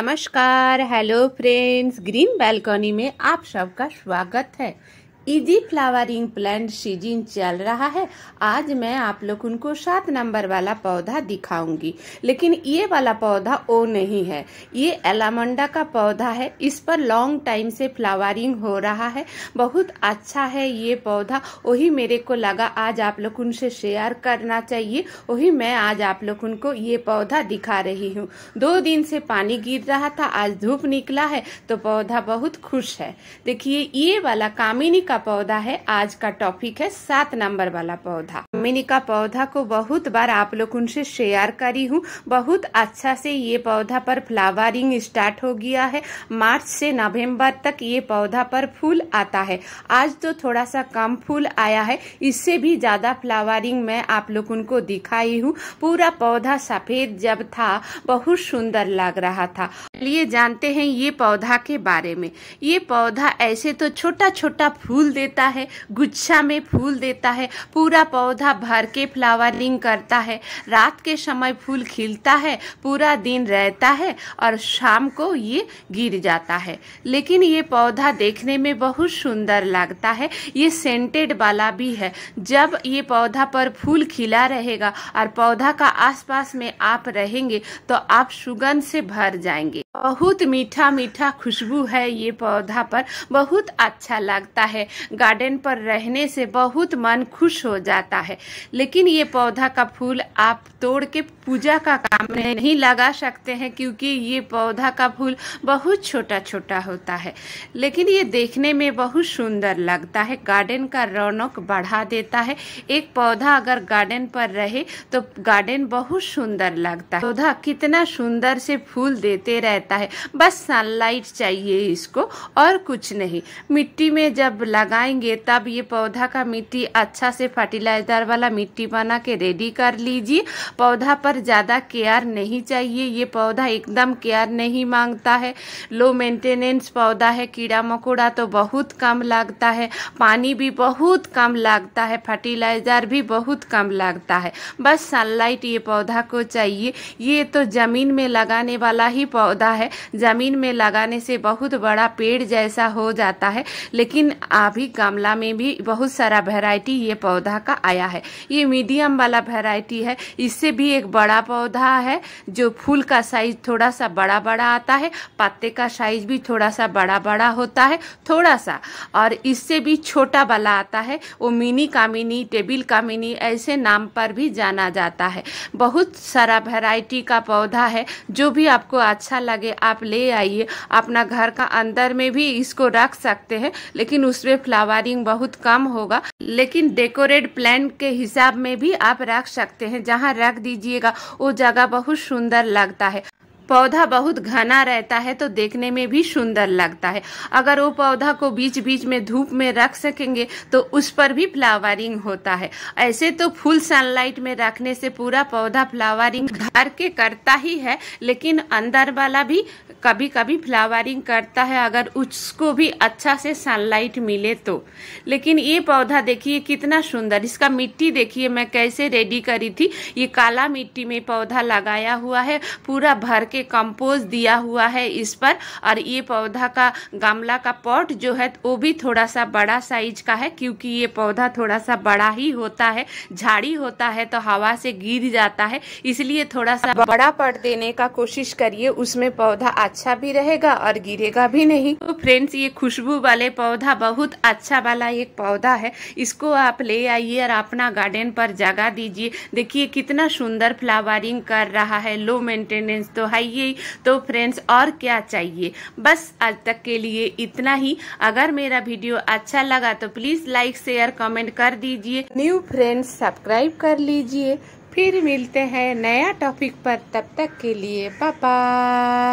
नमस्कार hello friends green balcony में आप सबका स्वागत है इजी फ्लावरिंग प्लांट सीजन चल रहा है आज मैं आप लोग उनको सात नंबर वाला पौधा दिखाऊंगी लेकिन ये वाला पौधा ओ नहीं है ये एलामंडा का पौधा है इस पर लॉन्ग टाइम से फ्लावरिंग हो रहा है बहुत अच्छा है ये पौधा वही मेरे को लगा आज आप लोग उनसे शेयर करना चाहिए वही मैं आज आप लोग उनको ये पौधा दिखा रही हूँ दो दिन से पानी गिर रहा था आज धूप निकला है तो पौधा बहुत खुश है देखिए ये वाला कामिनी का का पौधा है आज का टॉपिक है सात नंबर वाला पौधा मिनी का पौधा को बहुत बार आप लोग उनसे शेयर करी हूँ बहुत अच्छा से ये पौधा पर फ्लावरिंग स्टार्ट हो गया है मार्च से नवंबर तक ये पौधा पर फूल आता है आज तो थोड़ा सा कम फूल आया है इससे भी ज्यादा फ्लावरिंग मैं आप लोग उनको दिखाई हूँ पूरा पौधा सफेद जब था बहुत सुंदर लग रहा था चलिए जानते हैं ये पौधा के बारे में ये पौधा ऐसे तो छोटा छोटा फूल देता है गुच्छा में फूल देता है पूरा पौधा भर के फ्लावरिंग करता है रात के समय फूल खिलता है पूरा दिन रहता है और शाम को ये गिर जाता है लेकिन ये पौधा देखने में बहुत सुंदर लगता है ये सेंटेड वाला भी है जब ये पौधा पर फूल खिला रहेगा और पौधा का आसपास में आप रहेंगे तो आप सुगंध से भर जाएंगे बहुत मीठा मीठा खुशबू है ये पौधा पर बहुत अच्छा लगता है गार्डन पर रहने से बहुत मन खुश हो जाता है लेकिन ये पौधा का फूल आप तोड़ के पूजा का काम नहीं लगा सकते हैं क्योंकि ये पौधा का फूल बहुत छोटा छोटा होता है लेकिन ये देखने में बहुत सुंदर लगता है गार्डन का रौनक बढ़ा देता है एक पौधा अगर गार्डन पर रहे तो गार्डन बहुत सुंदर लगता है पौधा कितना सुंदर से फूल देते रहते रहता है बस सनलाइट चाहिए इसको और कुछ नहीं मिट्टी में जब लगाएंगे तब ये पौधा का मिट्टी अच्छा से फर्टिलाइजर वाला मिट्टी बना के रेडी कर लीजिए पौधा पर ज़्यादा केयर नहीं चाहिए ये पौधा एकदम केयर नहीं मांगता है लो मेंटेनेंस पौधा है कीड़ा मकोड़ा तो बहुत कम लगता है पानी भी बहुत कम लगता है फर्टिलाइज़र भी बहुत कम लगता है बस सनलाइट ये पौधा को चाहिए ये तो ज़मीन में लगाने वाला ही पौधा है ज़मीन में लगाने से बहुत बड़ा पेड़ जैसा हो जाता है लेकिन अभी गमला में भी बहुत सारा वेराइटी ये पौधा का आया है ये मीडियम वाला वेराइटी है इससे भी एक बड़ा पौधा है जो फूल का साइज थोड़ा सा बड़ा बड़ा आता है पत्ते का साइज भी थोड़ा सा बड़ा बड़ा होता है थोड़ा सा और इससे भी छोटा वाला आता है वो मिनी कामिनी टेबिल कामिनी ऐसे नाम पर भी जाना जाता है बहुत सारा वेराइटी का पौधा है जो भी आपको अच्छा लगे लगे आप ले आइए अपना घर का अंदर में भी इसको रख सकते हैं लेकिन उसमें फ्लावरिंग बहुत कम होगा लेकिन डेकोरेट प्लान के हिसाब में भी आप रख सकते हैं जहाँ रख दीजिएगा वो जगह बहुत सुंदर लगता है पौधा बहुत घना रहता है तो देखने में भी सुंदर लगता है अगर वो पौधा को बीच बीच में धूप में रख सकेंगे तो उस पर भी फ्लावरिंग होता है ऐसे तो फुल सनलाइट में रखने से पूरा पौधा फ्लावरिंग घर के करता ही है लेकिन अंदर वाला भी कभी कभी फ्लावरिंग करता है अगर उसको भी अच्छा से सनलाइट मिले तो लेकिन ये पौधा देखिए कितना सुंदर इसका मिट्टी देखिए मैं कैसे रेडी करी थी ये काला मिट्टी में पौधा लगाया हुआ है पूरा भर के कंपोज दिया हुआ है इस पर और ये पौधा का गमला का पॉट जो है वो भी थोड़ा सा बड़ा साइज का है क्योंकि ये पौधा थोड़ा सा बड़ा ही होता है झाड़ी होता है तो हवा से गिर जाता है इसलिए थोड़ा सा बड़ा पट देने का कोशिश करिए उसमें पौधा अच्छा भी रहेगा और गिरेगा भी नहीं तो फ्रेंड्स ये खुशबू वाले पौधा बहुत अच्छा वाला एक पौधा है इसको आप ले आइए और अपना गार्डन पर जगा दीजिए देखिए कितना सुंदर फ्लावरिंग कर रहा है लो मेंटेनेंस तो है चाहिए तो फ्रेंड्स और क्या चाहिए बस आज तक के लिए इतना ही अगर मेरा वीडियो अच्छा लगा तो प्लीज़ लाइक शेयर कमेंट कर दीजिए न्यू फ्रेंड्स सब्सक्राइब कर लीजिए फिर मिलते हैं नया टॉपिक पर तब तक के लिए पापा